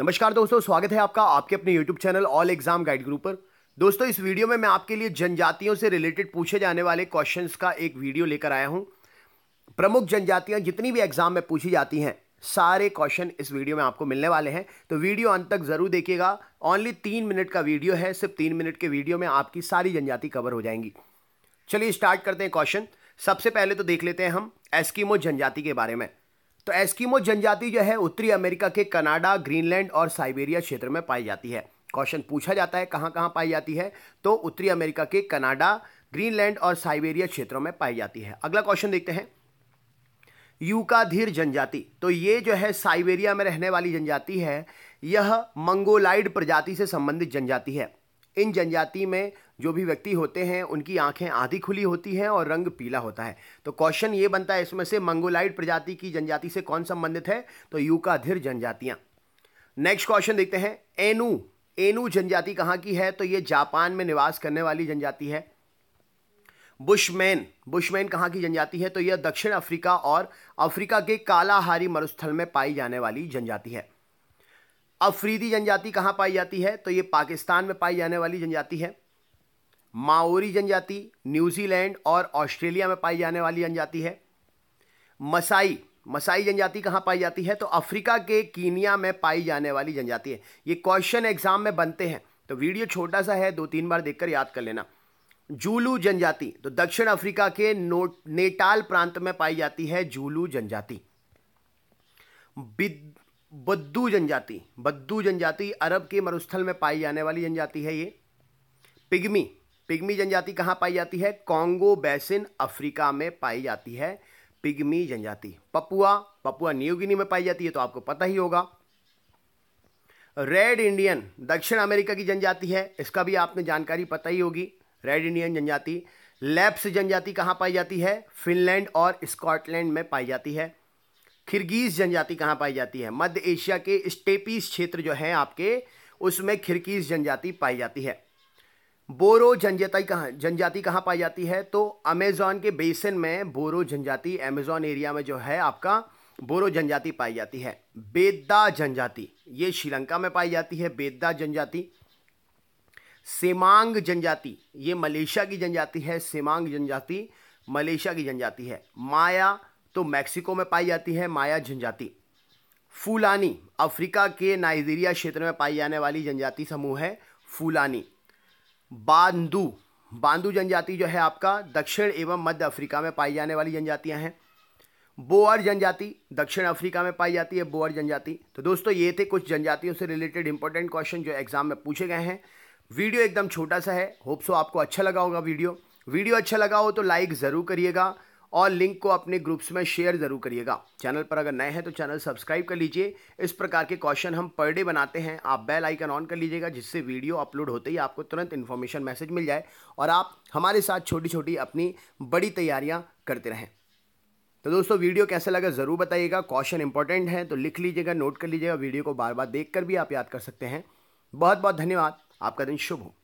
नमस्कार दोस्तों स्वागत है आपका आपके अपने YouTube channel all exam guide group पर दोस्तों इस वीडियो में मैं आपके लिए जनजातियों से रिलेटेड पूछे जाने वाले क्वेश्चंस का एक वीडियो लेकर आया हूं प्रमुख जनजातियां जितनी भी एग्जाम में पूछी जाती हैं सारे क्वेश्चन इस वीडियो में आपको मिलने वाले हैं तो वीडियो अंत तक जरूर देखिएगा ओनली तीन मिनट का वीडियो है सिर्फ तीन मिनट के वीडियो में आपकी सारी जनजाति कवर हो जाएंगी चलिए स्टार्ट करते हैं क्वेश्चन सबसे पहले तो देख लेते हैं हम एस्किमो जनजाति के बारे में तो एस्किमो जनजाति जो है उत्तरी अमेरिका के कनाडा ग्रीनलैंड और साइबेरिया क्षेत्र में पाई जाती है क्वेश्चन पूछा जाता है कहाँ कहाँ पाई जाती है तो उत्तरी अमेरिका के कनाडा ग्रीनलैंड और साइबेरिया क्षेत्रों में पाई जाती है अगला क्वेश्चन देखते हैं यूकाधीर जनजाति तो ये जो है साइबेरिया में रहने वाली जनजाति है यह मंगोलाइड प्रजाति से संबंधित जनजाति है इन जनजाति में जो भी व्यक्ति होते हैं उनकी आंखें आधी खुली होती हैं और रंग पीला होता है तो क्वेश्चन ये बनता है इसमें से मंगोलाइड प्रजाति की जनजाति से कौन संबंधित है तो यूकाधिर जनजातियां नेक्स्ट क्वेश्चन देखते हैं एनु एनु जनजाति कहाँ की है तो ये जापान में निवास करने वाली जनजाति है बुशमैन बुशमैन कहाँ की जनजाति है तो यह दक्षिण अफ्रीका और अफ्रीका के कालाहारी मरुस्थल में पाई जाने वाली जनजाति है अफरीदी जनजाति कहाँ पाई जाती है तो ये पाकिस्तान में पाई जाने वाली जनजाति है माओरी जनजाति न्यूजीलैंड और ऑस्ट्रेलिया में पाई जाने वाली जनजाति है मसाई मसाई जनजाति कहाँ पाई जाती है तो अफ्रीका के कीनिया में पाई जाने वाली जनजाति है ये क्वेश्चन एग्जाम में बनते हैं तो वीडियो छोटा सा है दो तीन बार देखकर याद कर लेना जूलू जनजाति तो दक्षिण अफ्रीका के नोट नेटाल प्रांत में पाई जाती है जूलू जनजाति बद्दू जनजाति बद्दू जनजाति अरब के मरुस्थल में पाई जाने वाली जनजाति है ये पिग्मी पिग्मी जनजाति कहाँ पाई जाती है कॉन्गो बेसिन अफ्रीका में पाई जाती है पिग्मी जनजाति पपुआ पपुआ न्यू गिनी में पाई जाती है तो आपको पता ही होगा रेड इंडियन दक्षिण अमेरिका की जनजाति है इसका भी आपने जानकारी पता ही होगी रेड इंडियन जनजाति लैप्स जनजाति कहाँ पाई जाती है फिनलैंड और स्कॉटलैंड में पाई जाती है खिरगीज जनजाति कहाँ पाई जाती है मध्य एशिया के स्टेपीज क्षेत्र जो है आपके उसमें खिरगीज जनजाति पाई जाती है बोरो जनजाति कहाँ जनजाति कहाँ पाई जाती है तो अमेज़ॉन के बेसिन में बोरो जनजाति अमेज़ॉन एरिया में जो है आपका बोरो जनजाति पाई जाती है बेद्दा जनजाति ये श्रीलंका में पाई जाती है बेद्दा जनजाति सेमांग जनजाति ये मलेशिया की जनजाति है सेमांग जनजाति मलेशिया की जनजाति है माया तो मैक्सिको में पाई जाती है माया जनजाति फूलानी अफ्रीका के नाइजीरिया क्षेत्र में पाई जाने वाली जनजाति समूह है फूलानी बांदू बांदू जनजाति जो है आपका दक्षिण एवं मध्य अफ्रीका में पाई जाने वाली जनजातियां हैं बोअर जनजाति दक्षिण अफ्रीका में पाई जाती है बोअर जनजाति तो दोस्तों ये थे कुछ जनजातियों से रिलेटेड इंपॉर्टेंट क्वेश्चन जो एग्जाम में पूछे गए हैं वीडियो एकदम छोटा सा है होप सो आपको अच्छा लगा होगा वीडियो वीडियो अच्छा लगा हो तो लाइक ज़रूर करिएगा और लिंक को अपने ग्रुप्स में शेयर ज़रूर करिएगा चैनल पर अगर नए हैं तो चैनल सब्सक्राइब कर लीजिए इस प्रकार के क्वेश्चन हम पर डे बनाते हैं आप बेल आइकन ऑन कर लीजिएगा जिससे वीडियो अपलोड होते ही आपको तुरंत इन्फॉर्मेशन मैसेज मिल जाए और आप हमारे साथ छोटी छोटी अपनी बड़ी तैयारियाँ करते रहें तो दोस्तों वीडियो कैसे लगा ज़रूर बताइएगा क्वेश्चन इंपॉर्टेंट है तो लिख लीजिएगा नोट कर लीजिएगा वीडियो को बार बार देख कर भी आप याद कर सकते हैं बहुत बहुत धन्यवाद आपका दिन शुभ हो